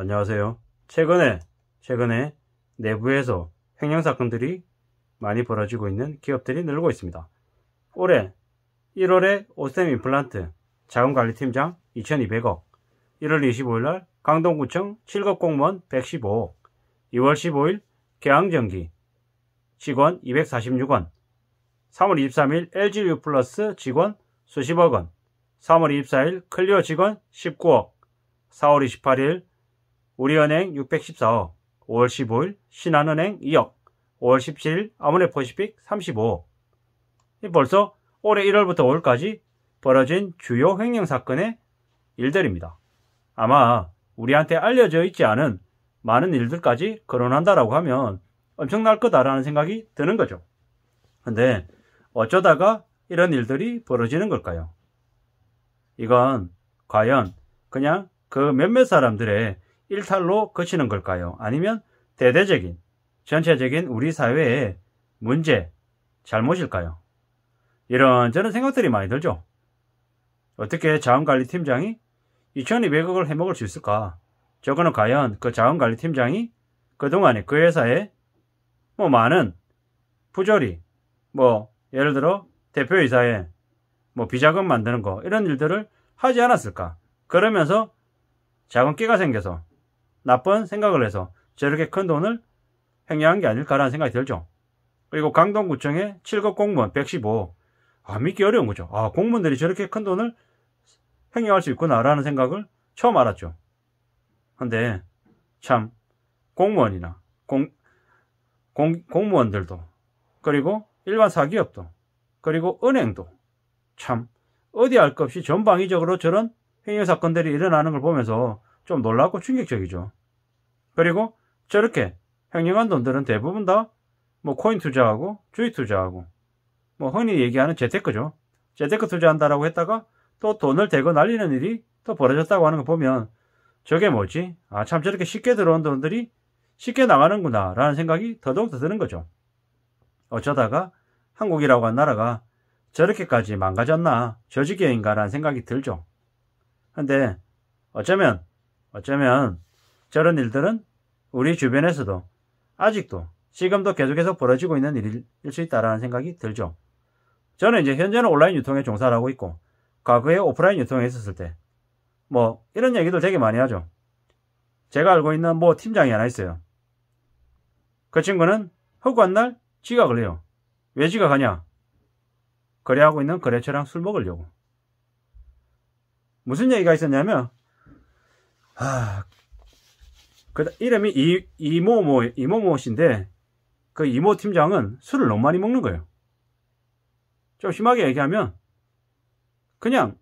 안녕하세요. 최근에 최근에 내부에서 횡령 사건들이 많이 벌어지고 있는 기업들이 늘고 있습니다. 올해 1월에 오스템 임플란트 자금관리팀장 2,200억 1월 25일날 강동구청 7급 공무원 115억 2월 15일 개항전기 직원 246원 3월 23일 LGU 플러스 직원 수십억 원 3월 24일 클리어 직원 19억 4월 28일 우리은행 6 1 4 5월 15일 신한은행 2억, 5월 17일 아모레퍼시픽 3 5 벌써 올해 1월부터 5월까지 벌어진 주요 횡령 사건의 일들입니다. 아마 우리한테 알려져 있지 않은 많은 일들까지 거론한다라고 하면 엄청날 거다라는 생각이 드는 거죠. 근데 어쩌다가 이런 일들이 벌어지는 걸까요? 이건 과연 그냥 그 몇몇 사람들의 일탈로 거치는 걸까요? 아니면 대대적인, 전체적인 우리 사회의 문제, 잘못일까요? 이런저런 생각들이 많이 들죠. 어떻게 자원관리팀장이 2200억을 해먹을 수 있을까? 저거는 과연 그 자원관리팀장이 그동안에 그 회사에 뭐 많은 부조리, 뭐 예를 들어 대표이사에 뭐 비자금 만드는 거 이런 일들을 하지 않았을까? 그러면서 작은 끼가 생겨서 나쁜 생각을 해서 저렇게 큰 돈을 횡령한 게 아닐까라는 생각이 들죠. 그리고 강동구청의 7급 공무원 115. 아, 믿기 어려운 거죠. 아, 공무원들이 저렇게 큰 돈을 횡령할 수 있구나라는 생각을 처음 알았죠. 근데 참 공무원이나 공, 공, 공무원들도 그리고 일반 사기업도 그리고 은행도 참 어디 할것 없이 전방위적으로 저런 횡령 사건들이 일어나는 걸 보면서 좀 놀랍고 충격적이죠. 그리고 저렇게 횡령한 돈들은 대부분 다 뭐 코인 투자하고 주식 투자하고 뭐 흔히 얘기하는 재테크죠. 재테크 투자한다라고 했다가 또 돈을 대고 날리는 일이 또 벌어졌다고 하는 거 보면 저게 뭐지? 아, 참 저렇게 쉽게 들어온 돈들이 쉽게 나가는구나 라는 생각이 더더욱 더 드는 거죠. 어쩌다가 한국이라고 한 나라가 저렇게까지 망가졌나 저지경인가 라는 생각이 들죠. 근데 어쩌면 어쩌면 저런 일들은 우리 주변에서도 아직도 지금도 계속해서 벌어지고 있는 일일 수 있다라는 생각이 들죠. 저는 이제 현재는 온라인 유통에 종사를 하고 있고 과거에 오프라인 유통에 있었을 때 뭐 이런 얘기들 되게 많이 하죠. 제가 알고 있는 뭐 팀장이 하나 있어요. 그 친구는 허구한 날 지각을 해요. 왜 지각하냐? 거래하고 있는 거래처랑 술 먹으려고. 무슨 얘기가 있었냐면 하, 아, 그 이름이 이, 이모모 이모모씨인데 그 이모 팀장은 술을 너무 많이 먹는 거예요. 좀 심하게 얘기하면 그냥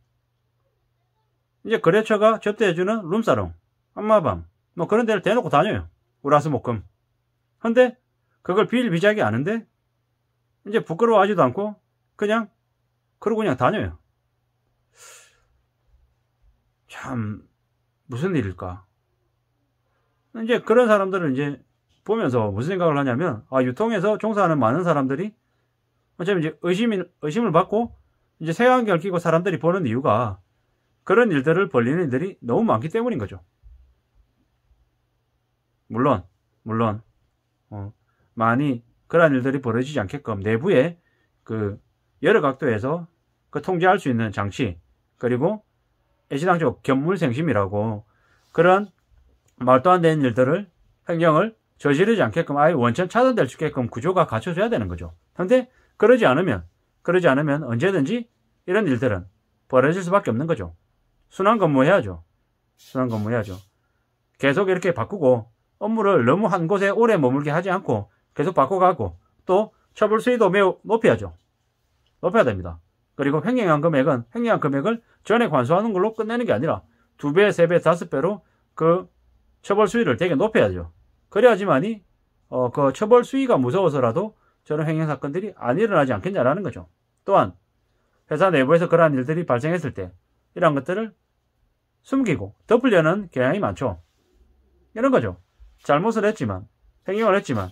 이제 거래처가 접대해주는 룸사롱, 한마밤 뭐 그런 데를 대놓고 다녀요. 우라스목금. 근데 그걸 비일비재하게 아는데 이제 부끄러워하지도 않고 그냥 그러고 그냥 다녀요. 참 무슨 일일까? 이제 그런 사람들을 이제 보면서 무슨 생각을 하냐면 아 유통에서 종사하는 많은 사람들이 어차피 이제 의심 의심을 받고 이제 색안경을 끼고 사람들이 보는 이유가 그런 일들을 벌리는 일들이 너무 많기 때문인 거죠. 물론 물론 어, 많이 그런 일들이 벌어지지 않게끔 내부에 그 여러 각도에서 그 통제할 수 있는 장치 그리고 애시당초 견물생심이라고 그런 말도 안 되는 일들을 행정을 저지르지 않게끔 아예 원천 차단될 수 있게끔 구조가 갖춰져야 되는 거죠. 그런데 그러지 않으면 그러지 않으면 언제든지 이런 일들은 벌어질 수밖에 없는 거죠. 순환 근무해야죠. 순환 근무해야죠. 계속 이렇게 바꾸고 업무를 너무 한 곳에 오래 머물게 하지 않고 계속 바꿔가고 또 처벌 수위도 매우 높여야죠. 높여야 됩니다. 그리고 횡령한 금액은 횡령한 금액을 전액 환수하는 걸로 끝내는 게 아니라 두 배, 세 배, 다섯 배로 그 처벌 수위를 되게 높여야죠. 그래야지만이 어, 그 처벌 수위가 무서워서라도 저런 행위 사건들이 안 일어나지 않겠냐라는 거죠. 또한 회사 내부에서 그러한 일들이 발생했을 때이런 것들을 숨기고 덮으려는 경향이 많죠. 이런 거죠. 잘못을 했지만 행위를 했지만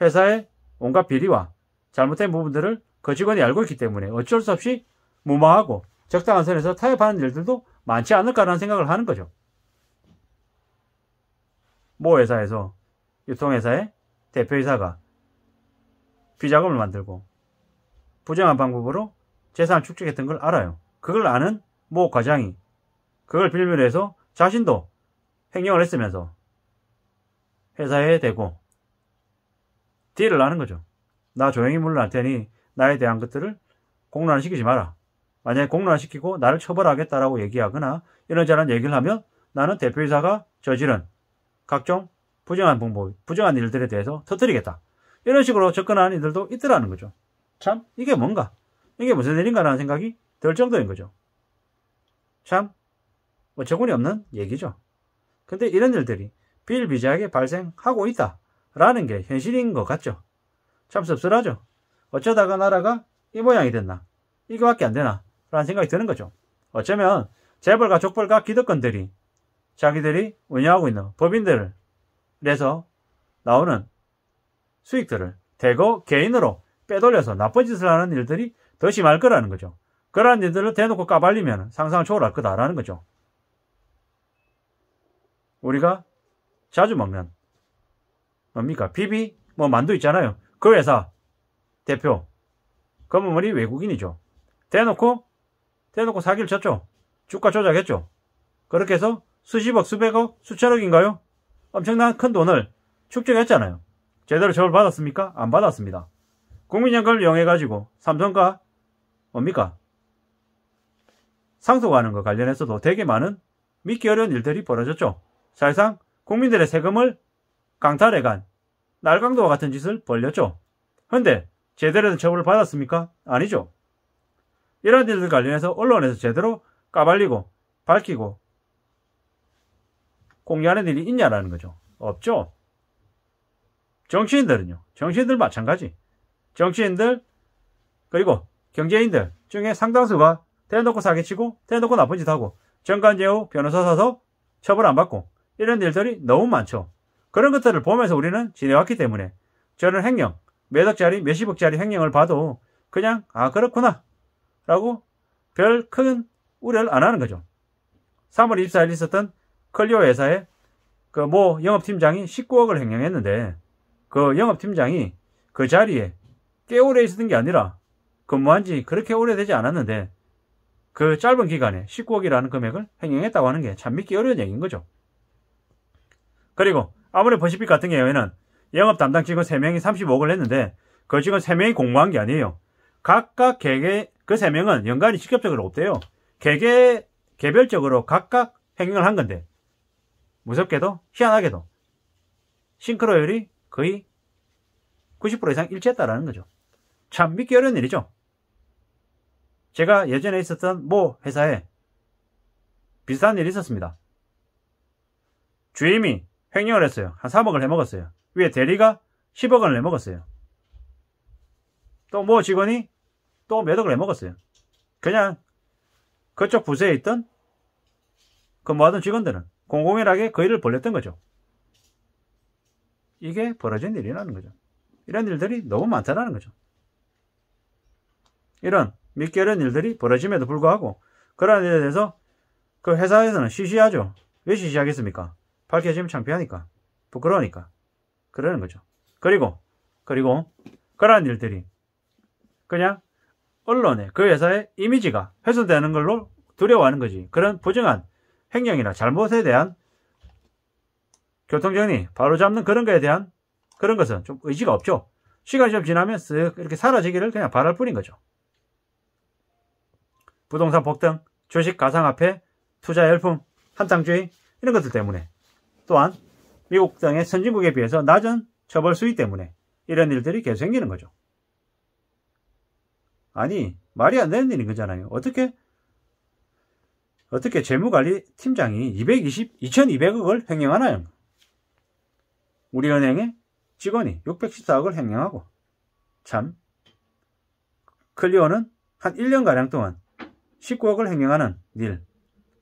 회사의 온갖 비리와 잘못된 부분들을 그 직원이 알고 있기 때문에 어쩔 수 없이 무마하고 적당한 선에서 타협하는 일들도 많지 않을까라는 생각을 하는 거죠. 모 회사에서 유통회사의 대표이사가 비자금을 만들고 부정한 방법으로 재산을 축적했던 걸 알아요. 그걸 아는 모 과장이 그걸 빌미로 해서 자신도 횡령을 했으면서 회사에 대고 딜을 하는 거죠. 나 조용히 물러날 테니 나에 대한 것들을 공론화시키지 마라. 만약에 공론화시키고 나를 처벌하겠다라고 얘기하거나 이런 저런 얘기를 하면 나는 대표이사가 저지른 각종 부정한 방법, 부정한 일들에 대해서 터뜨리겠다. 이런 식으로 접근하는 이들도 있더라는 거죠. 참 이게 뭔가 이게 무슨 일인가라는 생각이 들 정도인 거죠. 참 어처구니 뭐 없는 얘기죠. 근데 이런 일들이 비일비재하게 발생하고 있다라는 게 현실인 것 같죠. 참 씁쓸하죠. 어쩌다가 나라가 이 모양이 됐나 이거밖에 안 되나 라는 생각이 드는 거죠. 어쩌면 재벌과 족벌과 기득권들이 자기들이 운영하고 있는 법인들을내서 나오는 수익들을 대거 개인으로 빼돌려서 나쁜 짓을 하는 일들이 더 심할 거라는 거죠. 그러한 일들을 대놓고 까발리면 상상 초월할 거다라는 거죠. 우리가 자주 먹는 뭡니까? 비비 뭐 만두 있잖아요. 그 회사 대표 검은머리 그 외국인이죠. 대놓고 대놓고 사기를 쳤죠. 주가 조작했죠. 그렇게 해서 수십억, 수백억, 수천억인가요? 엄청난 큰 돈을 축적했잖아요. 제대로 저울 받았습니까? 안 받았습니다. 국민연금을 이용해가지고 삼성과 뭡니까? 상속하는 것 관련해서도 되게 많은 믿기 어려운 일들이 벌어졌죠. 사실상 국민들의 세금을 강탈해간 날강도와 같은 짓을 벌렸죠. 그런데 제대로 된 처벌을 받았습니까? 아니죠. 이런 일들 관련해서 언론에서 제대로 까발리고 밝히고 공유하는 일이 있냐라는 거죠. 없죠. 정치인들은요. 정치인들 마찬가지. 정치인들 그리고 경제인들 중에 상당수가 대놓고 사기치고 대놓고 나쁜 짓 하고 정관제후 변호사 사서 처벌 안 받고 이런 일들이 너무 많죠. 그런 것들을 보면서 우리는 지내왔기 때문에 저는 횡령, 몇억짜리, 몇십억짜리 횡령을 봐도 그냥 아 그렇구나 라고 별 큰 우려를 안 하는 거죠. 3월 24일 있었던 클리오 회사에 그모 영업팀장이 19억을 횡령했는데 그 영업팀장이 그 자리에 꽤 오래 있었던 게 아니라 근무한 지 그렇게 오래되지 않았는데 그 짧은 기간에 19억이라는 금액을 횡령했다고 하는 게 참 믿기 어려운 얘기인 거죠. 그리고 아무리 버시핏 같은 경우에는 영업 담당 직원 3명이 35억을 했는데 그 직원 3명이 공모한 게 아니에요. 각각 개개 그 3명은 연관이 직접적으로 없대요. 개개 개별적으로 각각 횡령을 한 건데 무섭게도 희한하게도 싱크로율이 거의 90% 이상 일치했다라는 거죠. 참 믿기 어려운 일이죠. 제가 예전에 있었던 모 회사에 비슷한 일이 있었습니다. 주임이 횡령을 했어요. 한 3억을 해먹었어요. 위에 대리가 10억 원을 해먹었어요. 또 모 직원이 또몇 억을 해먹었어요. 그냥 그쪽 부서에 있던 근무하던 그 직원들은 공공연하게 그 일을 벌렸던 거죠. 이게 벌어진 일이라는 거죠. 이런 일들이 너무 많다는 거죠. 이런 믿기 어운 일들이 벌어짐에도 불구하고 그러한 일에 대해서 그 회사에서는 시시하죠. 왜 시시하겠습니까? 밝혀지면 창피하니까. 부끄러우니까. 그러는 거죠. 그리고, 그리고 그러한 일들이 그냥 언론에 그 회사의 이미지가 훼손되는 걸로 두려워하는 거지. 그런 부정한 행령이나 잘못에 대한 교통정리, 바로잡는 그런 거에 대한 그런 것은 좀 의지가 없죠. 시간이 좀 지나면 쓱 이렇게 사라지기를 그냥 바랄 뿐인 거죠. 부동산 폭등, 주식 가상화폐, 투자 열풍, 한탕주의 이런 것들 때문에 또한 미국 등의 선진국에 비해서 낮은 처벌 수위 때문에 이런 일들이 계속 생기는 거죠. 아니 말이 안 되는 일인 거잖아요. 어떻게 어떻게 재무관리팀장이 220, 2,200억을 횡령하나요? 우리은행의 직원이 614억을 횡령하고 참 클리오는 한 1년가량 동안 19억을 횡령하는 일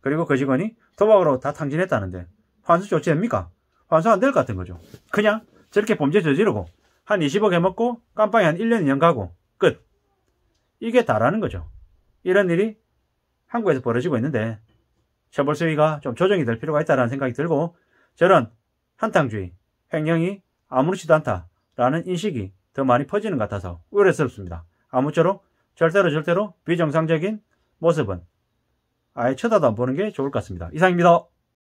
그리고 그 직원이 도박으로 다 탕진했다는데 환수 조치됩니까? 환수 안 될 것 같은 거죠. 그냥 저렇게 범죄 저지르고 한 20억 해먹고 깜빵에 한 1년 2년 가고 끝. 이게 다라는 거죠. 이런 일이 한국에서 벌어지고 있는데 처벌 수위가 좀 조정이 될 필요가 있다는 생각이 들고 저런 한탕주의, 횡령이 아무렇지도 않다라는 인식이 더 많이 퍼지는 것 같아서 우려스럽습니다. 아무쪼록 절대로 절대로 비정상적인 모습은 아예 쳐다도 안 보는 게 좋을 것 같습니다. 이상입니다.